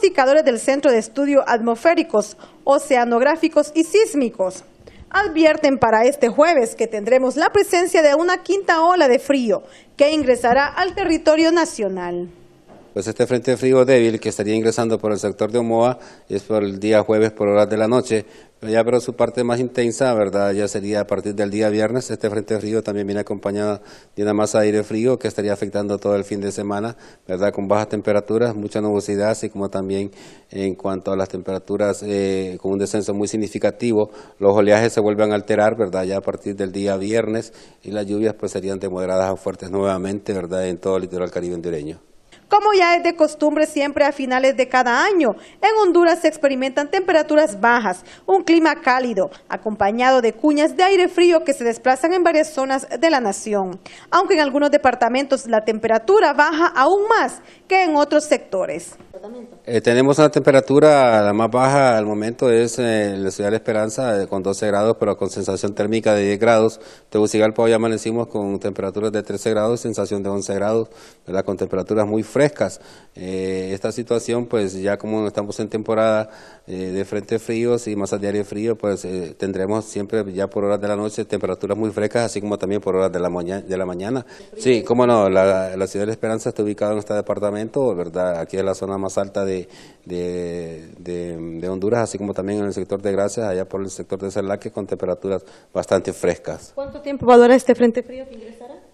Indicadores del Centro de Estudio Atmosféricos, Oceanográficos y Sísmicos advierten para este jueves que tendremos la presencia de una quinta ola de frío que ingresará al territorio nacional. Pues, este frente frío débil que estaría ingresando por el sector de Omoa es por el día jueves por horas de la noche, pero ya pero su parte más intensa, ¿verdad? Ya sería a partir del día viernes. Este frente frío también viene acompañado de una masa de aire frío que estaría afectando todo el fin de semana, ¿verdad? Con bajas temperaturas, mucha nubosidad, así como también en cuanto a las temperaturas eh, con un descenso muy significativo. Los oleajes se vuelven a alterar, ¿verdad? Ya a partir del día viernes y las lluvias pues serían de moderadas a fuertes nuevamente, ¿verdad? En todo el litoral caribe endureño. Como ya es de costumbre siempre a finales de cada año, en Honduras se experimentan temperaturas bajas, un clima cálido, acompañado de cuñas de aire frío que se desplazan en varias zonas de la nación, aunque en algunos departamentos la temperatura baja aún más que en otros sectores. Eh, tenemos una temperatura, la más baja al momento es eh, en la ciudad de Esperanza, eh, con 12 grados, pero con sensación térmica de 10 grados. Tegucigalpa hoy amanecimos con temperaturas de 13 grados, sensación de 11 grados, ¿verdad? con temperaturas muy frescas. esta situación, pues ya como estamos en temporada de frentes fríos y más de diario frío, pues tendremos siempre ya por horas de la noche temperaturas muy frescas, así como también por horas de la, mañana de la mañana. Sí, cómo no, la, la ciudad de Esperanza está ubicada en este departamento, ¿verdad? Aquí es la zona más más alta de, de, de, Honduras, así como también en el sector de Gracias, allá por el sector de celaque con temperaturas bastante frescas. ¿Cuánto tiempo va a durar este frente frío?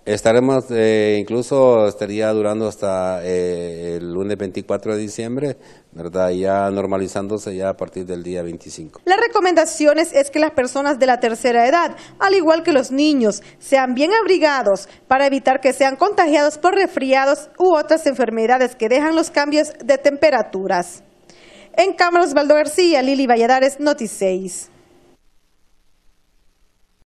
Estaremos, eh, incluso estaría durando hasta eh, el lunes 24 de diciembre, ¿verdad? Ya normalizándose ya a partir del día 25. Las recomendaciones es que las personas de la tercera edad, al igual que los niños, sean bien abrigados para evitar que sean contagiados por resfriados u otras enfermedades que dejan los cambios de temperaturas. En cámaras Osvaldo García, Lili Valladares, Noticéis.